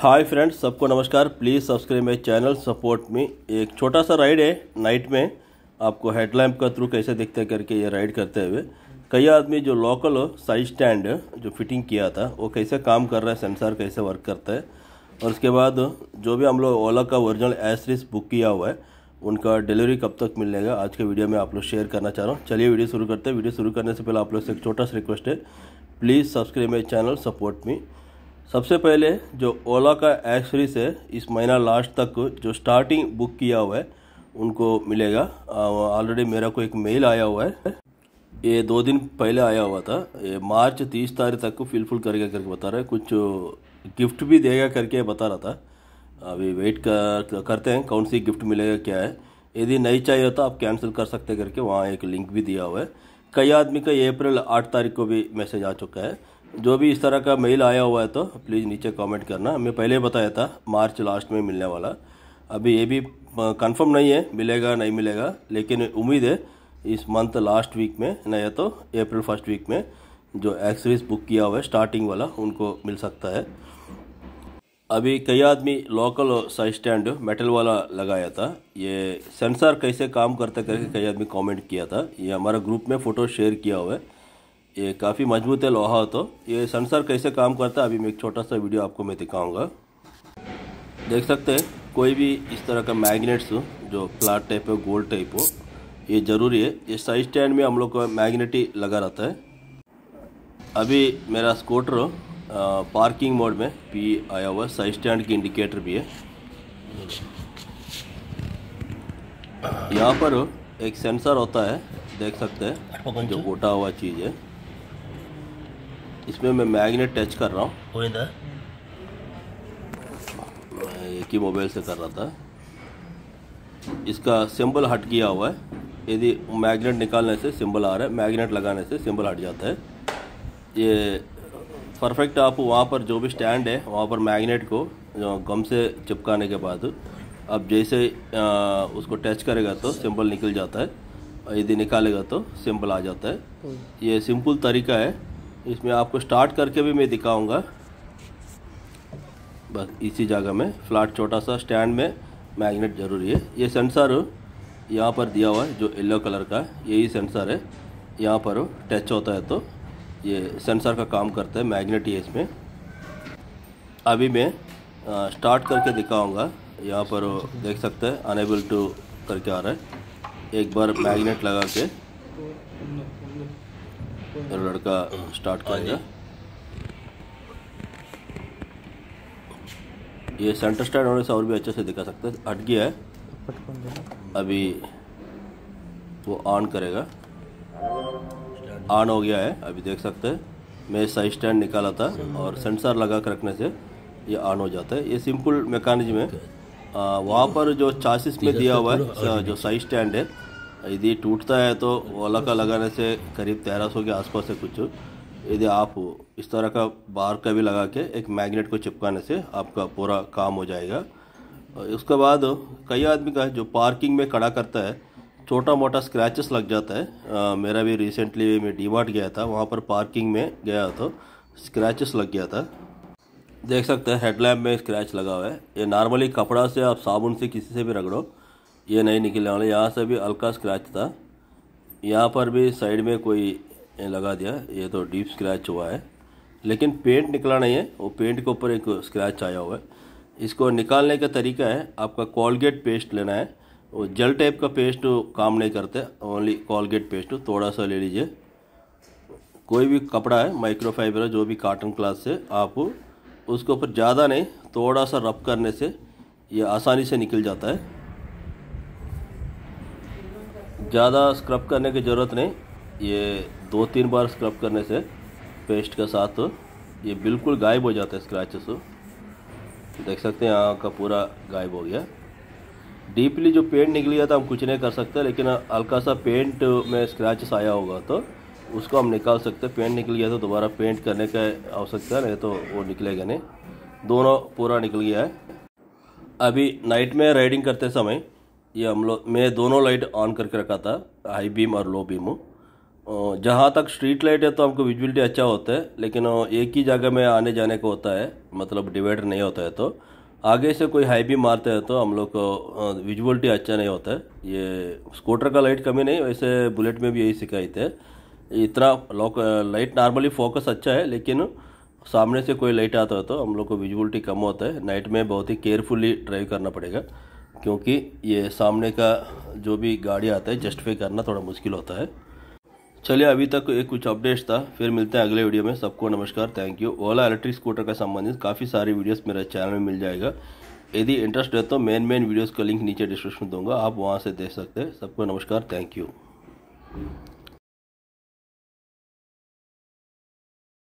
हाय friends सबको नमस्कार please subscribe my channel support me एक छोटा सा राइड है नाइट में आपको हेडलैम्प का थ्रू कैसे देखते है करके ये राइड करते हुए कई आदमी जो लोकल साइड स्टैंड जो फिटिंग किया था वो कैसे काम कर रहा है सेंसर कैसे वर्क करता है और उसके बाद जो भी हम लोग ओला का ओरिजिनल एसरीज बुक किया हुआ है उनका डिलीवरी कब तक मिलेगा आज के वीडियो में आप लोग शेयर करना चाह रहा हूँ चलिए वीडियो शुरू करते हैं वीडियो शुरू करने से पहले आप लोग से एक छोटा सा रिक्वेस्ट है please subscribe my channel support me सबसे पहले जो ओला का एप सीरीज है इस महीना लास्ट तक जो स्टार्टिंग बुक किया हुआ है उनको मिलेगा ऑलरेडी मेरा को एक मेल आया हुआ है ये दो दिन पहले आया हुआ था ये मार्च तीस तारीख तक को फिलफुल करके करके बता रहा है कुछ गिफ्ट भी देगा करके बता रहा था अभी वेट कर करते हैं कौन सी गिफ्ट मिलेगा क्या है यदि नहीं चाहिए तो आप कैंसिल कर सकते करके वहाँ एक लिंक भी दिया हुआ है कई आदमी का अप्रैल आठ तारीख को भी मैसेज आ चुका है जो भी इस तरह का मेल आया हुआ है तो प्लीज़ नीचे कमेंट करना मैं पहले बताया था मार्च लास्ट में मिलने वाला अभी ये भी कंफर्म नहीं है मिलेगा नहीं मिलेगा लेकिन उम्मीद है इस मंथ लास्ट वीक में नहीं तो अप्रैल फर्स्ट वीक में जो एक्सरीज बुक किया हुआ है स्टार्टिंग वाला उनको मिल सकता है अभी कई आदमी लोकल साइज स्टैंड मेटल वाला लगाया था ये सेंसर कैसे काम करते करके कई आदमी कमेंट किया था ये हमारा ग्रुप में फ़ोटो शेयर किया हुआ है ये काफ़ी मजबूत है लोहा तो ये सेंसर कैसे काम करता है अभी मैं एक छोटा सा वीडियो आपको मैं दिखाऊंगा देख सकते हैं कोई भी इस तरह का मैग्नेट्स जो प्लाट टाइप हो गोल्ड टाइप हो ये ज़रूरी है ये साइड स्टैंड में हम लोग का मैग्नेट ही लगा रहता है अभी मेरा स्कूटर पार्किंग मोड में पी आया हुआ साइड स्टैंड की इंडिकेटर भी है यहाँ पर एक सेंसर होता है देख सकते हैं जो गोटा हुआ चीज़ है इसमें मैं मैग्नेट टच कर रहा हूँ एक ही मोबाइल से कर रहा था इसका सिंबल हट गया हुआ है यदि मैग्नेट निकालने से सिंबल आ रहा है मैग्नेट लगाने से सिंबल हट जाता है ये परफेक्ट आप वहाँ पर जो भी स्टैंड है वहाँ पर मैग्नेट को गम से चिपकाने के बाद अब जैसे आ, उसको टच करेगा तो सिंबल निकल जाता है यदि निकालेगा तो सिंपल आ जाता है ये सिंपल तरीका है इसमें आपको स्टार्ट करके भी मैं दिखाऊंगा बस इसी जगह में फ्लैट छोटा सा स्टैंड में मैग्नेट ज़रूरी है ये सेंसर यहाँ पर दिया हुआ है जो येलो कलर का यही सेंसर है यहाँ पर टच होता है तो ये सेंसर का काम करता है मैग्नेट ये इसमें अभी मैं स्टार्ट करके दिखाऊंगा यहाँ पर देख सकते हैं अनेबल टू करके आ रहा है एक बार मैग्नेट लगा के लड़का स्टार्ट हाँ करेगा ये सेंटर स्टैंड होने से और भी अच्छे से दिखा सकते हैं हट गया है अभी वो ऑन करेगा ऑन हो गया है अभी देख सकते हैं मैं साइड स्टैंड निकाला था और सेंसर लगा कर रखने से ये ऑन हो जाता है ये सिंपल मैकेनिज्म है वहाँ पर जो चार्जिस में दिया हुआ है जो साइड स्टैंड है यदि टूटता है तो ओला का लगाने से करीब तेरह सौ के आसपास है कुछ यदि आप इस तरह का बार का भी लगा के एक मैग्नेट को चिपकाने से आपका पूरा काम हो जाएगा उसके बाद कई आदमी का जो पार्किंग में खड़ा करता है छोटा मोटा स्क्रैचेस लग जाता है आ, मेरा भी रिसेंटली मैं डी गया था वहाँ पर पार्किंग में गया तो स्क्रैचेस लग गया था देख सकते हैं हेडलैम्प में स्क्रैच लगा हुआ है ये नॉर्मली कपड़ा से आप साबुन से किसी से भी रगड़ो ये नहीं निकलने वाला यहाँ से भी हल्का स्क्रैच था यहाँ पर भी साइड में कोई लगा दिया ये तो डीप स्क्रैच हुआ है लेकिन पेंट निकला नहीं है वो पेंट के ऊपर एक स्क्रैच आया हुआ है इसको निकालने का तरीका है आपका कॉलगेट पेस्ट लेना है वो जल टाइप का पेस्ट काम नहीं करते ओनली कॉलगेट पेस्ट थोड़ा सा ले लीजिए कोई भी कपड़ा है माइक्रोफाइबर जो भी काटन क्लाथ से आप उसके ऊपर ज़्यादा नहीं थोड़ा सा रब करने से ये आसानी से निकल जाता है ज़्यादा स्क्रब करने की ज़रूरत नहीं ये दो तीन बार स्क्रब करने से पेस्ट के साथ ये बिल्कुल गायब हो जाता है स्क्रैचेस देख सकते हैं यहाँ का पूरा गायब हो गया डीपली जो पेंट निकल गया था हम कुछ नहीं कर सकते लेकिन हल्का सा पेंट में स्क्रैचेस आया होगा तो उसको हम निकाल सकते पेंट निकल गया तो दोबारा पेंट करने का आवश्यकता नहीं तो वो निकलेगा नहीं दोनों पूरा निकल गया है अभी नाइट में राइडिंग करते समय ये हम लोग मैं दोनों लाइट ऑन करके रखा था हाई बीम और लो बीम जहाँ तक स्ट्रीट लाइट है तो हमको विजिबिलिटी अच्छा होता है लेकिन एक ही जगह में आने जाने को होता है मतलब डिवाइडर नहीं होता है तो आगे से कोई हाई बीम मारते हैं तो हम लोग को विजुअलिटी अच्छा नहीं होता है ये स्कूटर का लाइट कमी नहीं वैसे बुलेट में भी यही शिकायत है इतना लॉक लाइट नॉर्मली फोकस अच्छा है लेकिन सामने से कोई लाइट आता है तो हम लोग को विजुअलिटी कम होता है नाइट में बहुत ही केयरफुली ड्राइव करना पड़ेगा क्योंकि ये सामने का जो भी गाड़ी आता है जस्टिफाई करना थोड़ा मुश्किल होता है चलिए अभी तक एक कुछ अपडेट्स था फिर मिलते हैं अगले वीडियो में सबको नमस्कार thank you Ola electric scooter का संबंधित काफ़ी सारे वीडियोस मेरे चैनल में मिल जाएगा यदि इंटरेस्ट है तो मेन मेन वीडियोस का लिंक नीचे डिस्क्रिप्शन दूंगा आप वहाँ से देख सकते हैं सबको नमस्कार थैंक यू